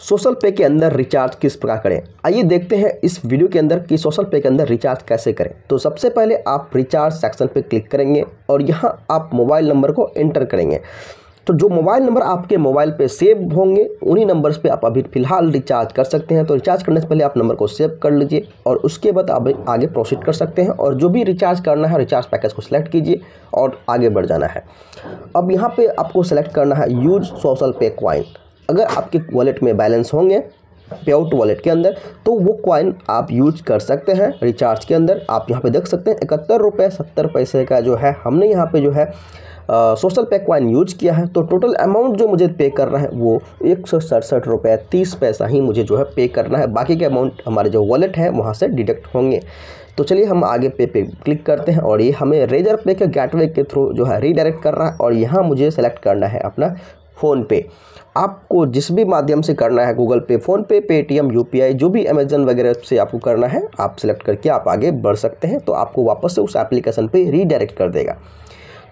social पे के अंदर रिचार्ज किस प्रकार करें आइए देखते हैं इस वीडियो के अंदर कि सोशल पे के अंदर रिचार्ज कैसे करें तो सबसे पहले आप रिचार्ज सेक्शन पे क्लिक करेंगे और यहाँ आप मोबाइल नंबर को एंटर करेंगे तो जो मोबाइल नंबर आपके मोबाइल पे सेव होंगे उन्हीं नंबर्स पे आप अभी फ़िलहाल रिचार्ज कर सकते हैं तो रिचार्ज करने से पहले आप नंबर को सेव कर लीजिए और उसके बाद आप आगे प्रोसीड कर सकते हैं और जो भी रिचार्ज करना है रिचार्ज पैकेज को सिलेक्ट कीजिए और आगे बढ़ जाना है अब यहाँ पे आपको सेलेक्ट करना है यूज सोशल पे क्वाइन अगर आपके वॉलेट में बैलेंस होंगे पे आउट वॉलेट के अंदर तो वो कॉइन आप यूज कर सकते हैं रिचार्ज के अंदर आप यहाँ पे देख सकते हैं इकहत्तर रुपये सत्तर पैसे का जो है हमने यहाँ पे जो है सोशल पे कॉइन यूज किया है तो टोटल अमाउंट जो मुझे पे करना है वो एक सौ सड़सठ रुपये तीस पैसा ही मुझे जो है पे करना है बाकी के अमाउंट हमारे जो वॉलेट है वहाँ से डिडक्ट होंगे तो चलिए हम आगे पे पे क्लिक करते हैं और ये हमें रेजर पे के गेटवे के थ्रू जो है रीडायरेक्ट कर रहा है और यहाँ मुझे सेलेक्ट करना है अपना फ़ोन पे आपको जिस भी माध्यम से करना है गूगल पे फ़ोन पे पेटीएम यू जो भी अमेजन वगैरह से आपको करना है आप सिलेक्ट करके आप आगे बढ़ सकते हैं तो आपको वापस से उस एप्लीकेशन पे रीडायरेक्ट कर देगा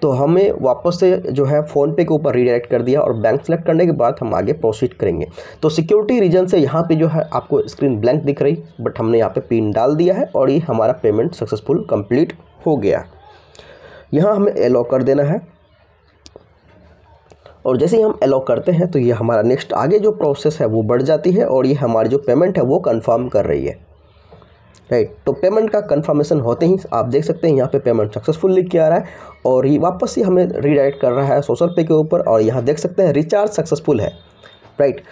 तो हमें वापस से जो है फ़ोन पे के ऊपर रीडायरेक्ट कर दिया और बैंक सेलेक्ट करने के बाद हम आगे प्रोसीड करेंगे तो सिक्योरिटी रीजन से यहाँ पे जो है आपको स्क्रीन ब्लैंक दिख रही बट हमने यहाँ पे पिन डाल दिया है और ये हमारा पेमेंट सक्सेसफुल कंप्लीट हो गया यहाँ हमें एलो कर देना है और जैसे ही हम अलाउ करते हैं तो ये हमारा नेक्स्ट आगे जो प्रोसेस है वो बढ़ जाती है और ये हमारी जो पेमेंट है वो कन्फर्म कर रही है राइट तो पेमेंट का कंफर्मेशन होते ही आप देख सकते हैं यहाँ पे पेमेंट सक्सेसफुल लिख के आ रहा है और ये वापस ही हमें रीडायरेक्ट कर रहा है सोशल पे के ऊपर और यहाँ देख सकते हैं रिचार्ज सक्सेसफुल है राइट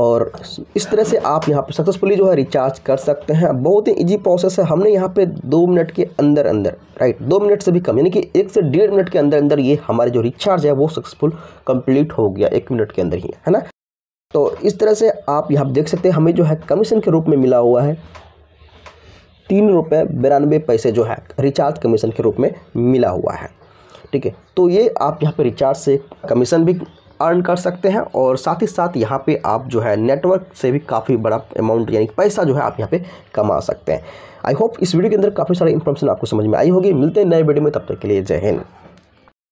और इस तरह से आप यहाँ पर सक्सेसफुली जो है रिचार्ज कर सकते हैं बहुत ही इजी प्रोसेस है हमने यहाँ पे दो मिनट के अंदर अंदर राइट दो मिनट से भी कम यानी कि एक से डेढ़ मिनट के अंदर अंदर ये हमारे जो रिचार्ज है वो सक्सेसफुल कंप्लीट हो गया एक मिनट के अंदर ही है ना तो इस तरह से आप यहाँ देख सकते हैं हमें जो है कमीशन के रूप में मिला हुआ है तीन रुपये बिरानवे पैसे जो है रिचार्ज कमीशन के रूप में मिला हुआ है ठीक है तो ये आप यहाँ पे रिचार्ज से कमीशन भी अर्न कर सकते हैं और साथ ही साथ यहाँ पे आप जो है नेटवर्क से भी काफ़ी बड़ा अमाउंट यानी पैसा जो है आप यहाँ पे कमा सकते हैं आई होप इस वीडियो के अंदर काफ़ी सारी इन्फॉर्मेशन आपको समझ में आई होगी मिलते हैं नए वीडियो में तब तक के लिए जय हिंद